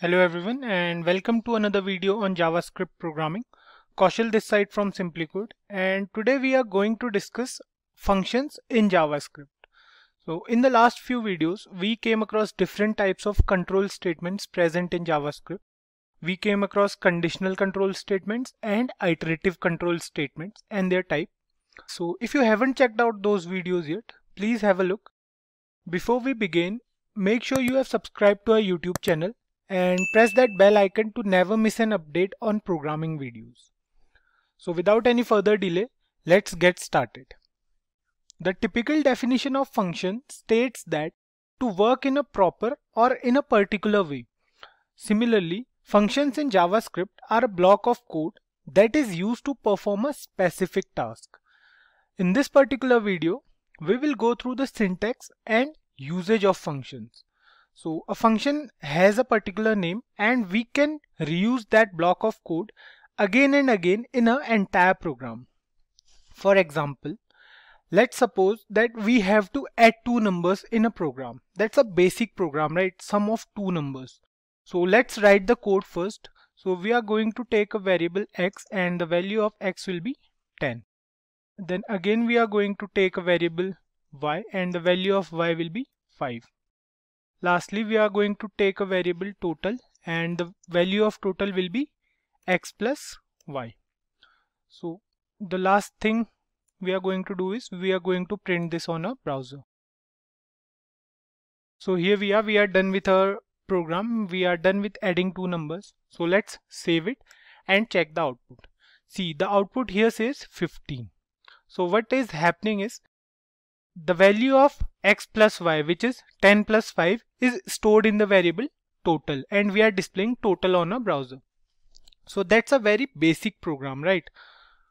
Hello everyone and welcome to another video on JavaScript programming. Kaushal this side from SimplyCode and today we are going to discuss functions in JavaScript. So in the last few videos we came across different types of control statements present in JavaScript. We came across conditional control statements and iterative control statements and their type. So if you haven't checked out those videos yet, please have a look. Before we begin, make sure you have subscribed to our YouTube channel and press that bell icon to never miss an update on programming videos. So without any further delay, let's get started. The typical definition of function states that to work in a proper or in a particular way. Similarly, functions in JavaScript are a block of code that is used to perform a specific task. In this particular video, we will go through the syntax and usage of functions. So a function has a particular name and we can reuse that block of code again and again in an entire program. For example, let's suppose that we have to add two numbers in a program. That's a basic program, right? Sum of two numbers. So let's write the code first. So we are going to take a variable x and the value of x will be 10. Then again we are going to take a variable y and the value of y will be 5. Lastly, we are going to take a variable total and the value of total will be x plus y. So the last thing we are going to do is we are going to print this on a browser. So here we are, we are done with our program. We are done with adding two numbers. So let's save it and check the output. See the output here says 15. So what is happening is the value of x plus y which is 10 plus 5 is stored in the variable total and we are displaying total on a browser. So that's a very basic program, right?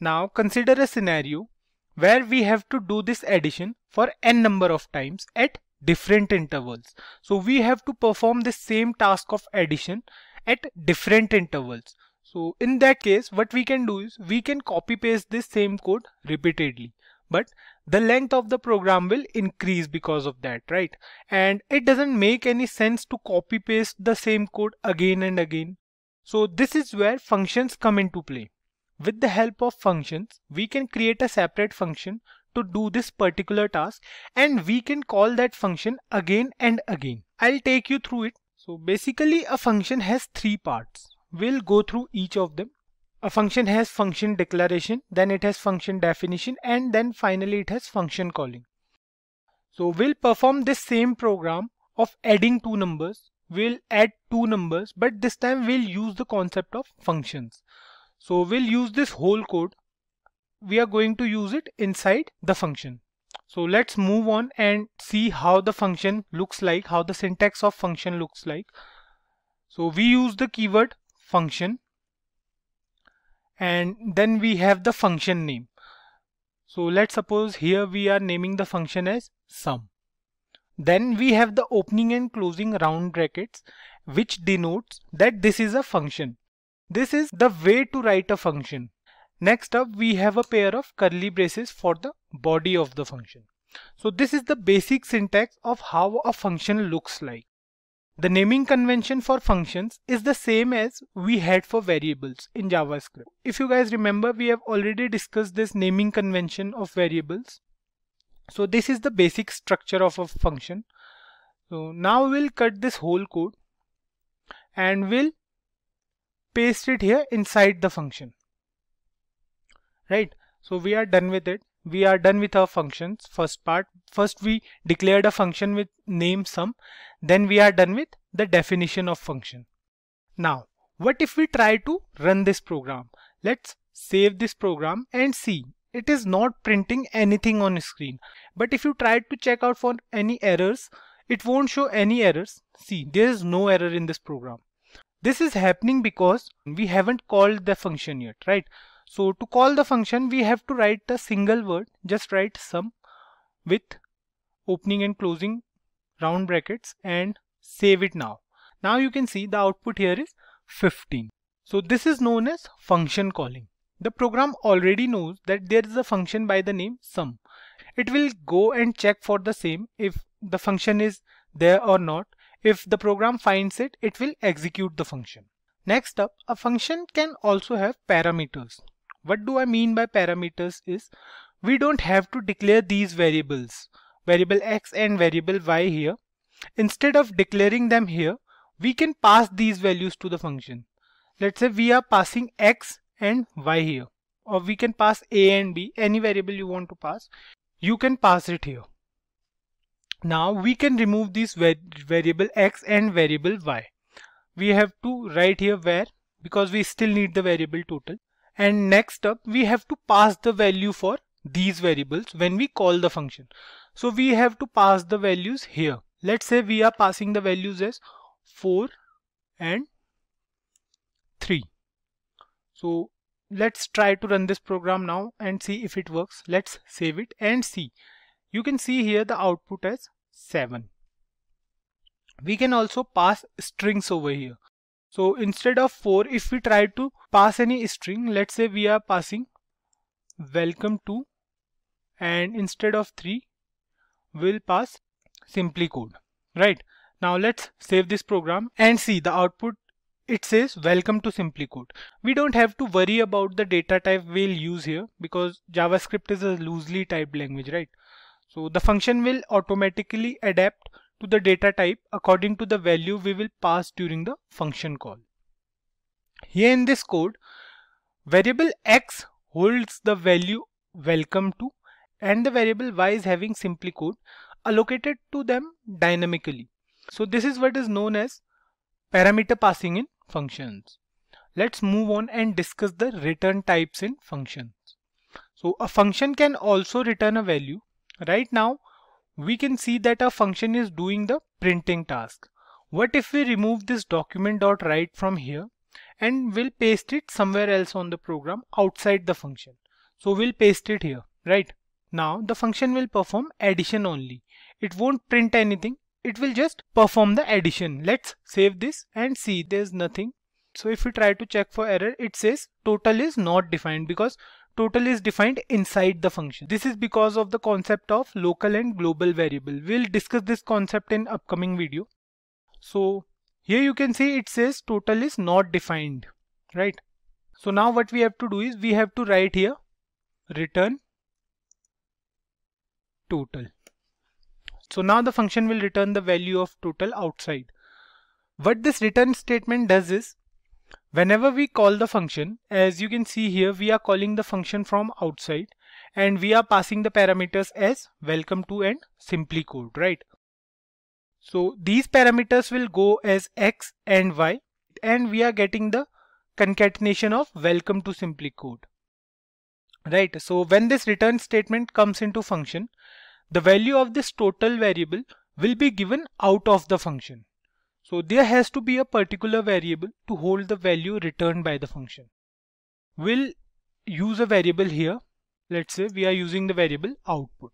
Now consider a scenario where we have to do this addition for n number of times at different intervals. So we have to perform the same task of addition at different intervals. So in that case, what we can do is we can copy paste this same code repeatedly but the length of the program will increase because of that right and it doesn't make any sense to copy paste the same code again and again so this is where functions come into play with the help of functions we can create a separate function to do this particular task and we can call that function again and again i'll take you through it so basically a function has three parts we'll go through each of them a function has function declaration, then it has function definition, and then finally it has function calling. So we'll perform this same program of adding two numbers. We'll add two numbers, but this time we'll use the concept of functions. So we'll use this whole code. We are going to use it inside the function. So let's move on and see how the function looks like, how the syntax of function looks like. So we use the keyword function and then we have the function name so let's suppose here we are naming the function as sum then we have the opening and closing round brackets which denotes that this is a function this is the way to write a function next up we have a pair of curly braces for the body of the function so this is the basic syntax of how a function looks like the naming convention for functions is the same as we had for variables in JavaScript. If you guys remember, we have already discussed this naming convention of variables. So this is the basic structure of a function. So now we'll cut this whole code and we'll paste it here inside the function. Right. So we are done with it we are done with our functions first part first we declared a function with name sum then we are done with the definition of function now what if we try to run this program let's save this program and see it is not printing anything on screen but if you try to check out for any errors it won't show any errors see there is no error in this program this is happening because we haven't called the function yet right so to call the function, we have to write a single word, just write sum with opening and closing round brackets and save it now. Now you can see the output here is 15. So this is known as function calling. The program already knows that there is a function by the name sum. It will go and check for the same if the function is there or not. If the program finds it, it will execute the function. Next up, a function can also have parameters. What do I mean by parameters is we don't have to declare these variables variable x and variable y here. Instead of declaring them here, we can pass these values to the function. Let's say we are passing x and y here or we can pass a and b any variable you want to pass you can pass it here now we can remove this variable x and variable y we have to write here where because we still need the variable total and next up we have to pass the value for these variables when we call the function so we have to pass the values here let's say we are passing the values as 4 and 3 so let's try to run this program now and see if it works let's save it and see you can see here the output as 7 we can also pass strings over here so instead of 4, if we try to pass any string, let's say we are passing welcome to and instead of 3, we'll pass simply code, right? Now let's save this program and see the output it says welcome to simply code we don't have to worry about the data type we'll use here because javascript is a loosely typed language right so the function will automatically adapt to the data type according to the value we will pass during the function call. Here in this code, variable x holds the value welcome to and the variable y is having simply code allocated to them dynamically. So this is what is known as parameter passing in functions. Let's move on and discuss the return types in functions. So a function can also return a value. Right now we can see that our function is doing the printing task. What if we remove this document.write from here and we'll paste it somewhere else on the program outside the function. So we'll paste it here, right? Now the function will perform addition only. It won't print anything. It will just perform the addition. Let's save this and see there's nothing. So if we try to check for error, it says total is not defined because total is defined inside the function. This is because of the concept of local and global variable. We'll discuss this concept in upcoming video. So here you can see it says total is not defined, right? So now what we have to do is we have to write here return total. So now the function will return the value of total outside. What this return statement does is Whenever we call the function, as you can see here, we are calling the function from outside and we are passing the parameters as welcome to and simply code, right? So these parameters will go as x and y and we are getting the concatenation of welcome to simply code, right? So when this return statement comes into function, the value of this total variable will be given out of the function so there has to be a particular variable to hold the value returned by the function. We'll use a variable here. Let's say we are using the variable output.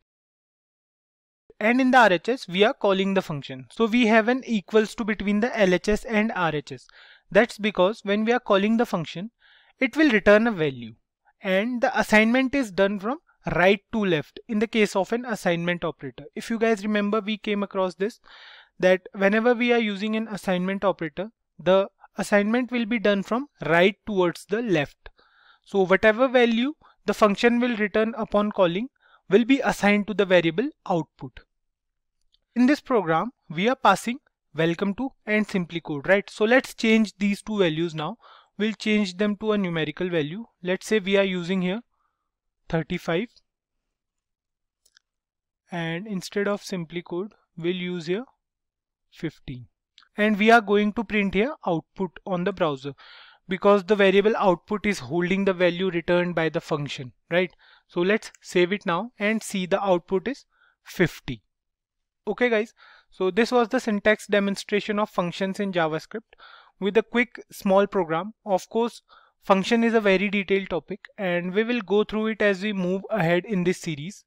And in the RHS, we are calling the function. So we have an equals to between the LHS and RHS. That's because when we are calling the function, it will return a value. And the assignment is done from right to left in the case of an assignment operator. If you guys remember, we came across this that whenever we are using an assignment operator, the assignment will be done from right towards the left. So whatever value the function will return upon calling will be assigned to the variable output. In this program, we are passing welcome to and simply code, right? So let's change these two values now. We'll change them to a numerical value. Let's say we are using here 35 and instead of simply code, we'll use here 15 and we are going to print here output on the browser because the variable output is holding the value returned by the function right so let's save it now and see the output is 50 okay guys so this was the syntax demonstration of functions in javascript with a quick small program of course function is a very detailed topic and we will go through it as we move ahead in this series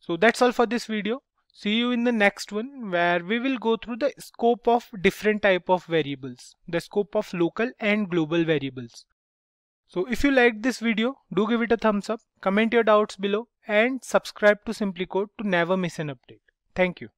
so that's all for this video see you in the next one where we will go through the scope of different type of variables the scope of local and global variables so if you liked this video do give it a thumbs up comment your doubts below and subscribe to simply code to never miss an update thank you